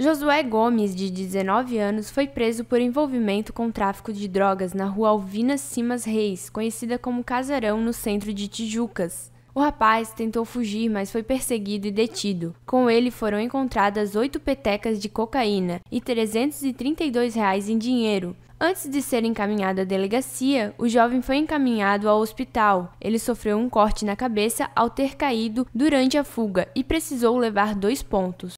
Josué Gomes, de 19 anos, foi preso por envolvimento com tráfico de drogas na rua Alvina Simas Reis, conhecida como Casarão, no centro de Tijucas. O rapaz tentou fugir, mas foi perseguido e detido. Com ele foram encontradas oito petecas de cocaína e R$ 332 reais em dinheiro. Antes de ser encaminhado à delegacia, o jovem foi encaminhado ao hospital. Ele sofreu um corte na cabeça ao ter caído durante a fuga e precisou levar dois pontos.